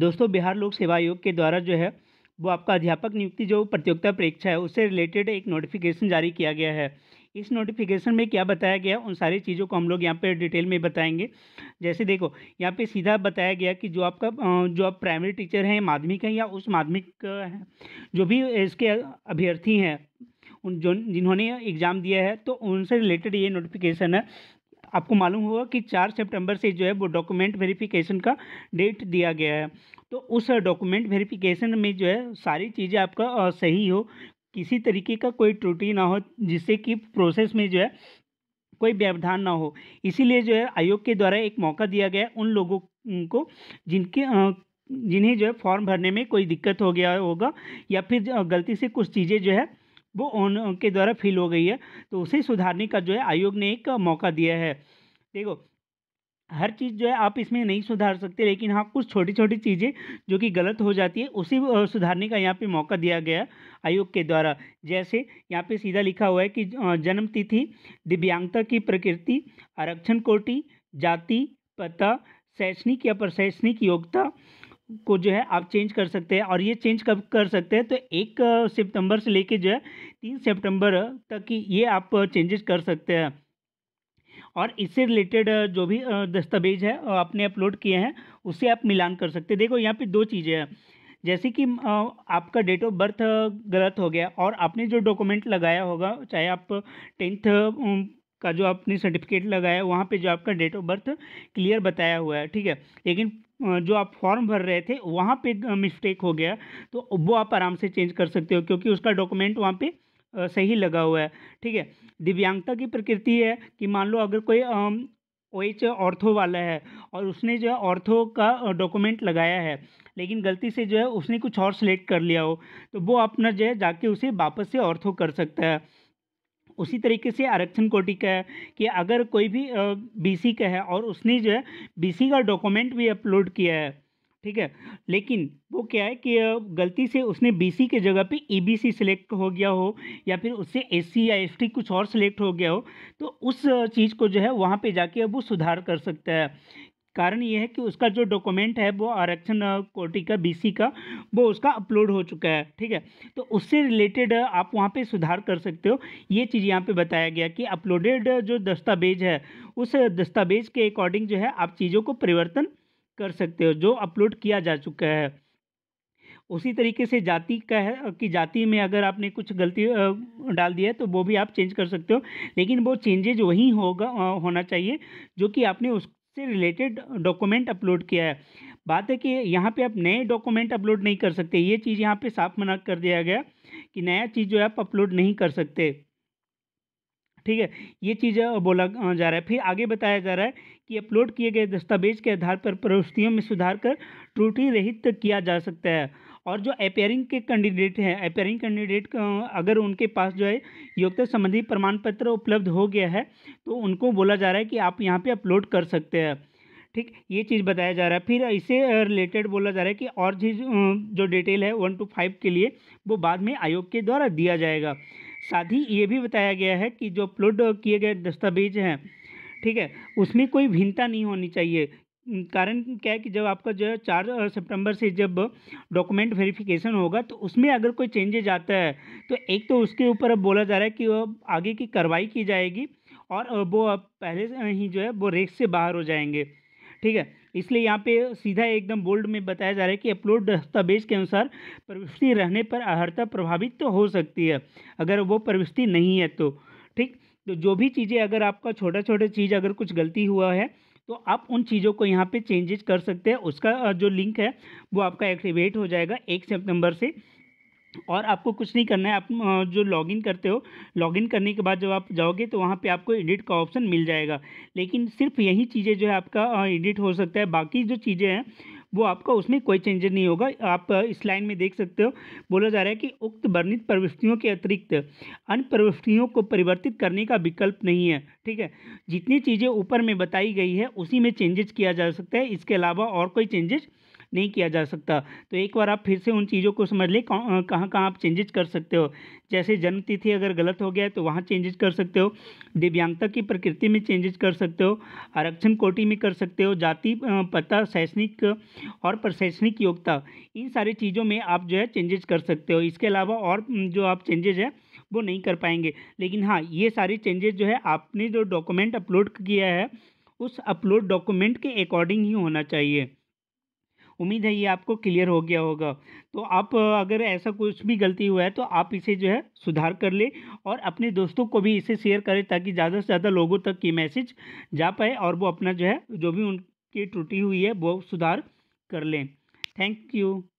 दोस्तों बिहार लोक सेवा आयोग के द्वारा जो है वो आपका अध्यापक नियुक्ति जो प्रतियोगिता परीक्षा है उससे रिलेटेड एक नोटिफिकेशन जारी किया गया है इस नोटिफिकेशन में क्या बताया गया उन सारी चीज़ों को हम लोग यहाँ पे डिटेल में बताएंगे जैसे देखो यहाँ पे सीधा बताया गया कि जो आपका जो आप प्राइमरी टीचर हैं माध्यमिक हैं या उस माध्यमिक हैं जो भी इसके अभ्यर्थी हैं उन जो जिन्होंने एग्ज़ाम दिया है तो उनसे रिलेटेड ये नोटिफिकेशन है आपको मालूम होगा कि चार सितंबर से जो है वो डॉक्यूमेंट वेरिफिकेशन का डेट दिया गया है तो उस डॉक्यूमेंट वेरिफिकेशन में जो है सारी चीज़ें आपका सही हो किसी तरीके का कोई त्रुटि ना हो जिससे कि प्रोसेस में जो है कोई व्यवधान ना हो इसीलिए जो है आयोग के द्वारा एक मौका दिया गया उन लोगों को जिनके जिन्हें जो है फॉर्म भरने में कोई दिक्कत हो गया होगा या फिर गलती से कुछ चीज़ें जो है वो उनके द्वारा फील हो गई है तो उसे सुधारने का जो है आयोग ने एक मौका दिया है देखो हर चीज़ जो है आप इसमें नहीं सुधार सकते लेकिन हाँ कुछ छोटी छोटी चीज़ें जो कि गलत हो जाती है उसे सुधारने का यहाँ पे मौका दिया गया आयोग के द्वारा जैसे यहाँ पे सीधा लिखा हुआ है कि जन्म तिथि दिव्यांगता की प्रकृति आरक्षण कोटि जाति पता शैक्षणिक या प्रशैक्षणिक योग्यता को जो है आप चेंज कर सकते हैं और ये चेंज कब कर सकते हैं तो एक सितंबर से लेके जो है तीन सितंबर तक ये आप चेंजेस कर सकते हैं और इससे रिलेटेड जो भी दस्तावेज है आपने अपलोड किए हैं उससे आप मिलान कर सकते हैं देखो यहाँ पे दो चीज़ें हैं जैसे कि आपका डेट ऑफ बर्थ गलत हो गया और आपने जो डॉक्यूमेंट लगाया होगा चाहे आप टेंथ का जो आपने सर्टिफिकेट लगाया है वहाँ पे जो आपका डेट ऑफ बर्थ क्लियर बताया हुआ है ठीक है लेकिन जो आप फॉर्म भर रहे थे वहाँ पे मिस्टेक हो गया तो वो आप आराम से चेंज कर सकते हो क्योंकि उसका डॉक्यूमेंट वहाँ पे सही लगा हुआ है ठीक है दिव्यांगता की प्रकृति है कि मान लो अगर कोई ओ एच ऑर्थो वाला है और उसने जो है ऑर्थो का डॉक्यूमेंट लगाया है लेकिन गलती से जो है उसने कुछ और सेलेक्ट कर लिया हो तो वो अपना जो है जाके उसे वापस से ऑर्थो कर सकता है उसी तरीके से आरक्षण कोटि का है कि अगर कोई भी बीसी का है और उसने जो है बीसी का डॉक्यूमेंट भी अपलोड किया है ठीक है लेकिन वो क्या है कि गलती से उसने बीसी के जगह पे ईबीसी e सिलेक्ट हो गया हो या फिर उससे एससी या एसटी कुछ और सिलेक्ट हो गया हो तो उस चीज़ को जो है वहाँ पे जाके अब वो सुधार कर सकता है कारण ये है कि उसका जो डॉक्यूमेंट है वो आरक्षण कोटि का बीसी का वो उसका अपलोड हो चुका है ठीक है तो उससे रिलेटेड आप वहाँ पे सुधार कर सकते हो ये चीज़ यहाँ पे बताया गया कि अपलोडेड जो दस्तावेज है उस दस्तावेज के अकॉर्डिंग जो है आप चीज़ों को परिवर्तन कर सकते हो जो अपलोड किया जा चुका है उसी तरीके से जाति का है कि जाति में अगर आपने कुछ गलती डाल दिया है तो वो भी आप चेंज कर सकते हो लेकिन वो चेंजेज वही होगा होना चाहिए जो कि आपने उस से रिलेटेड डॉक्यूमेंट अपलोड किया है बात है कि यहाँ पे आप नए डॉक्यूमेंट अपलोड नहीं कर सकते ये चीज़ यहाँ पे साफ मना कर दिया गया कि नया चीज़ जो है आप अपलोड नहीं कर सकते ठीक है ये चीज़ बोला जा रहा है फिर आगे बताया जा रहा है कि अपलोड किए गए दस्तावेज के आधार पर प्रविष्टियों में सुधार कर त्रुटि रहित किया जा सकता है और जो अपेयरिंग के कैंडिडेट हैं अपेयरिंग कैंडिडेट अगर उनके पास जो है योग्यता संबंधी प्रमाण पत्र उपलब्ध हो गया है तो उनको बोला जा रहा है कि आप यहाँ पर अपलोड कर सकते हैं ठीक ये चीज़ बताया जा रहा है फिर इसे रिलेटेड बोला जा रहा है कि और चीज़ जो डिटेल है वन टू फाइव के लिए वो बाद में आयोग के द्वारा दिया जाएगा साथ ही ये भी बताया गया है कि जो अपलोड किए गए दस्तावेज हैं ठीक है उसमें कोई भिन्नता नहीं होनी चाहिए कारण क्या है कि जब आपका जो है चार सितंबर से जब डॉक्यूमेंट वेरिफिकेशन होगा तो उसमें अगर कोई चेंजेज आता है तो एक तो उसके ऊपर अब बोला जा रहा है कि वो आगे की कार्रवाई की जाएगी और वो अब पहले ही जो है वो रेस से बाहर हो जाएंगे ठीक है इसलिए यहाँ पे सीधा एकदम बोल्ड में बताया जा रहा है कि अपलोड दस्तावेज के अनुसार प्रविष्टि रहने पर अर्ता प्रभावित तो हो सकती है अगर वो प्रविष्टि नहीं है तो ठीक तो जो भी चीज़ें अगर आपका छोटा छोटा चीज़ अगर कुछ गलती हुआ है तो आप उन चीज़ों को यहाँ पे चेंजेस कर सकते हैं उसका जो लिंक है वो आपका एक्टिवेट हो जाएगा एक सितंबर से और आपको कुछ नहीं करना है आप जो लॉगिन करते हो लॉगिन करने के बाद जब आप जाओगे तो वहाँ पे आपको एडिट का ऑप्शन मिल जाएगा लेकिन सिर्फ यही चीज़ें जो है आपका एडिट हो सकता है बाकी जो चीज़ें हैं वो आपका उसमें कोई चेंजेज नहीं होगा आप इस लाइन में देख सकते हो बोला जा रहा है कि उक्त वर्णित प्रविष्टियों के अतिरिक्त अन्य प्रविष्टियों को परिवर्तित करने का विकल्प नहीं है ठीक है जितनी चीज़ें ऊपर में बताई गई है उसी में चेंजेस किया जा सकता है इसके अलावा और कोई चेंजेस नहीं किया जा सकता तो एक बार आप फिर से उन चीज़ों को समझ लें कहाँ कहाँ आप चेंजेस कर सकते हो जैसे जन्मतिथि अगर गलत हो गया है तो वहाँ चेंजेस कर सकते हो दिव्यांगता की प्रकृति में चेंजेस कर सकते हो आरक्षण कोटि में कर सकते हो जाति पता शैक्षणिक और प्रशैक्षणिक योग्यता इन सारी चीज़ों में आप जो है चेंजेस कर सकते हो इसके अलावा और जो आप चेंजेज है वो नहीं कर पाएंगे लेकिन हाँ ये सारे चेंजेस जो है आपने जो डॉक्यूमेंट अपलोड किया है उस अपलोड डॉक्यूमेंट के अकॉर्डिंग ही होना चाहिए उम्मीद है ये आपको क्लियर हो गया होगा तो आप अगर ऐसा कुछ भी गलती हुआ है तो आप इसे जो है सुधार कर ले और अपने दोस्तों को भी इसे शेयर करें ताकि ज़्यादा से ज़्यादा लोगों तक ये मैसेज जा पाए और वो अपना जो है जो भी उनकी टूटी हुई है वो सुधार कर लें थैंक यू